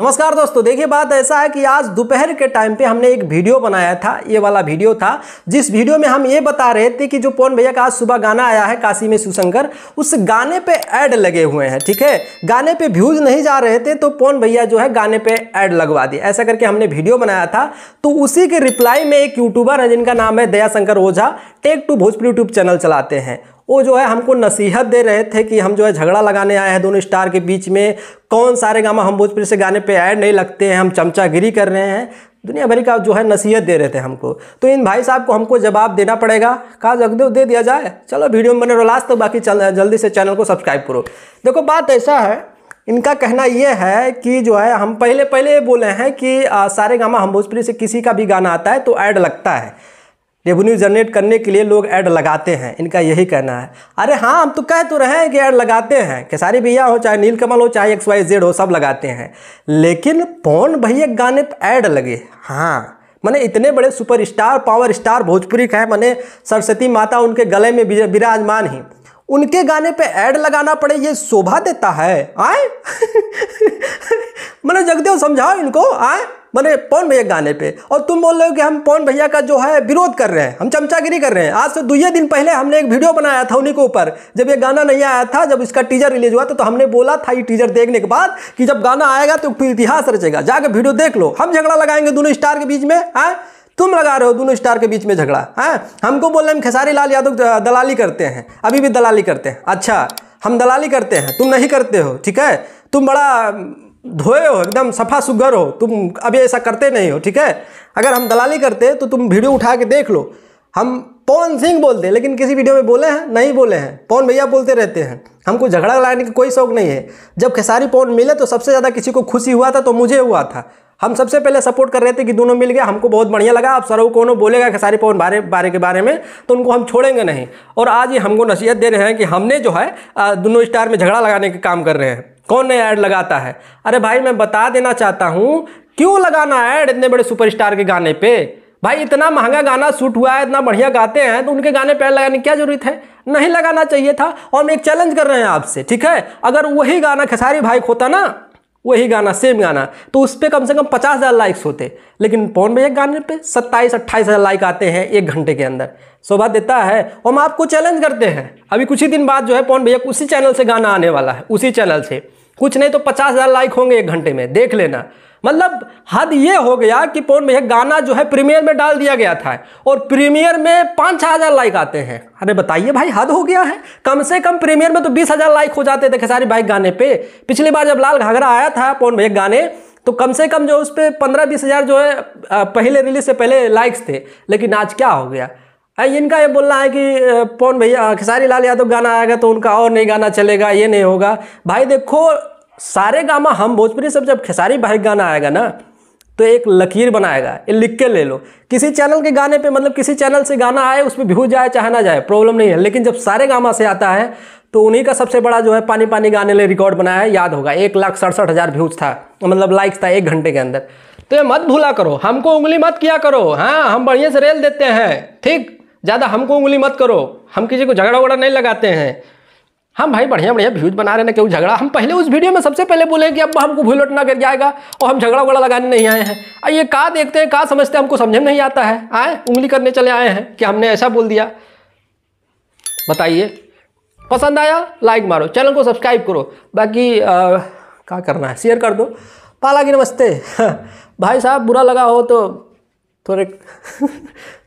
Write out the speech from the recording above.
नमस्कार दोस्तों देखिए बात ऐसा है कि आज दोपहर के टाइम पे हमने एक वीडियो बनाया था ये वाला वीडियो था जिस वीडियो में हम ये बता रहे थे कि जो पवन भैया का आज सुबह गाना आया है काशी में सुशंकर उस गाने पे ऐड लगे हुए हैं ठीक है गाने पे व्यूज नहीं जा रहे थे तो पवन भैया जो है गाने पर ऐड लगवा दिए ऐसा करके हमने वीडियो बनाया था तो उसी के रिप्लाई में एक यूट्यूबर है जिनका नाम है Dayashankar Ojha take two Bhojpur YouTube channel चलाते हैं वो जो है हमको नसीहत दे रहे थे कि हम जो है झगड़ा लगाने आए हैं दोनों स्टार के बीच में कौन सारे गामा हम भोजपुरी से गाने पे ऐड नहीं लगते हैं हम चमचागिरी कर रहे हैं दुनिया भरी का जो है नसीहत दे रहे थे हमको तो इन भाई साहब को हमको जवाब देना पड़ेगा कहा जगदेव दे दिया जाए चलो वीडियो में बने रहो लास्ट तो बाकी जल्दी से चैनल को सब्सक्राइब करो देखो बात ऐसा है इनका कहना यह है कि जो है हम पहले पहले बोले हैं कि सारे गामा हम भोजपुरी से किसी का भी गाना आता है तो ऐड लगता है रेवेन्यू जनरेट करने के लिए लोग ऐड लगाते हैं इनका यही कहना है अरे हाँ हम तो कह तो रहे हैं कि ऐड लगाते हैं खेसारी भैया हो चाहे नील कमल हो चाहे एक्स वाई जेड हो सब लगाते हैं लेकिन पौन भैया गाने पर ऐड लगे हाँ मैंने इतने बड़े सुपरस्टार पावर स्टार भोजपुरी का है मैंने सरस्वती माता उनके गले में विराजमान ही उनके गाने पे ऐड लगाना पड़े ये शोभा देता है आए मैंने जगदेव समझाओ इनको आए मैंने पवन भैया गाने पे और तुम बोल रहे हो कि हम पवन भैया का जो है विरोध कर रहे हैं हम चमचागिरी कर रहे हैं आज से दुए दिन पहले हमने एक वीडियो बनाया था उन्हीं के ऊपर जब ये गाना नहीं आया था जब इसका टीजर रिलीज हुआ था तो हमने बोला था ये टीजर देखने के बाद कि जब गाना आएगा तो इतिहास रचेगा जाकर वीडियो देख लो हम झगड़ा लगाएंगे दोनों स्टार के बीच में है हाँ? तुम लगा रहे हो दोनों स्टार के बीच में झगड़ा है हाँ? हमको बोल रहे हम खेसारी लाल यादव दलाली करते हैं अभी भी दलाली करते हैं अच्छा हम दलाली करते हैं तुम नहीं करते हो ठीक है तुम बड़ा धोए हो एकदम सफ़ा सुगर हो तुम अभी ऐसा करते नहीं हो ठीक है अगर हम दलाली करते तो तुम वीडियो उठा के देख लो हम पवन सिंह बोलते हैं लेकिन किसी वीडियो में बोले हैं नहीं बोले हैं पवन भैया बोलते रहते हैं हमको झगड़ा लगाने का कोई शौक नहीं है जब खेसारी पवन मिले तो सबसे ज़्यादा किसी को खुशी हुआ था तो मुझे हुआ था हम सबसे पहले सपोर्ट कर रहे थे कि दोनों मिल गया हमको बहुत बढ़िया लगा आप सरव कौन बोलेगा खेसारी पवन बारे बारे के बारे में तो उनको हम छोड़ेंगे नहीं और आज ये हमको नसीहत दे रहे हैं कि हमने जो है दोनों स्टार में झगड़ा लगाने का काम कर रहे हैं कौन नया ऐड लगाता है अरे भाई मैं बता देना चाहता हूँ क्यों लगाना ऐड इतने बड़े सुपरस्टार के गाने पे भाई इतना महंगा गाना शूट हुआ है इतना बढ़िया गाते हैं तो उनके गाने पैर लगाने की क्या जरूरत है नहीं लगाना चाहिए था और हम एक चैलेंज कर रहे हैं आपसे ठीक है अगर वही गाना खेसारी भाई खोता ना वही गाना सेम गाना तो उस पर कम से कम पचास हज़ार लाइक्स होते लेकिन पौन भैया गाने पे सत्ताईस अट्ठाईस हज़ार लाइक आते हैं एक घंटे के अंदर शोभा देता है हम आपको चैलेंज करते हैं अभी कुछ ही दिन बाद जो है पौन भैया उसी चैनल से गाना आने वाला है उसी चैनल से कुछ नहीं तो पचास हज़ार लाइक होंगे एक घंटे में देख लेना मतलब हद ये हो गया कि पोर्न में यह गाना जो है प्रीमियर में डाल दिया गया था और प्रीमियर में पाँच छः हज़ार लाइक आते हैं अरे बताइए भाई हद हो गया है कम से कम प्रीमियर में तो बीस हज़ार लाइक हो जाते थे खेसारी भाई गाने पे पिछली बार जब लाल घाघरा आया था पोर्न भैया गाने तो कम से कम जो उस पर पंद्रह बीस हज़ार जो है पहले रिलीज से पहले लाइक्स थे लेकिन आज क्या हो गया इनका ये बोलना है कि पौन भैया खेसारी लाल यादव गाना आएगा तो उनका और नहीं गाना चलेगा ये नहीं होगा भाई देखो सारे गामा हम भोजपुरी सब जब खेसारी भाई गाना आएगा ना तो एक लकीर बनाएगा ये लिख के ले लो किसी चैनल के गाने पे मतलब किसी चैनल से गाना आए उस पर जाए चाहे ना जाए प्रॉब्लम नहीं है लेकिन जब सारे गामा से आता है तो उन्हीं का सबसे बड़ा जो है पानी पानी गाने लिए रिकॉर्ड बनाया है याद होगा एक लाख सड़सठ हज़ार व्यूज था मतलब लाइक्स था एक घंटे के अंदर तो ये मत भूला करो हमको उंगली मत किया करो हाँ हम बढ़िया से रेल देते हैं ठीक ज़्यादा हमको उंगली मत करो हम किसी को झगड़ा वगड़ा नहीं लगाते हैं हम भाई बढ़िया बढ़िया व्यूज बना रहे ना क्यों झगड़ा हम पहले उस वीडियो में सबसे पहले बोले कि अब हमको भूल उठना कर जाएगा और हम झगड़ा वगड़ा लगाने नहीं आए हैं अरे ये कहा देखते हैं कहा समझते हैं हमको समझ नहीं आता है आए उंगली करने चले आए हैं कि हमने ऐसा बोल दिया बताइए पसंद आया लाइक मारो चैनल को सब्सक्राइब करो बाकी क्या करना है शेयर कर दो पाला की नमस्ते भाई साहब बुरा लगा हो तो थोड़े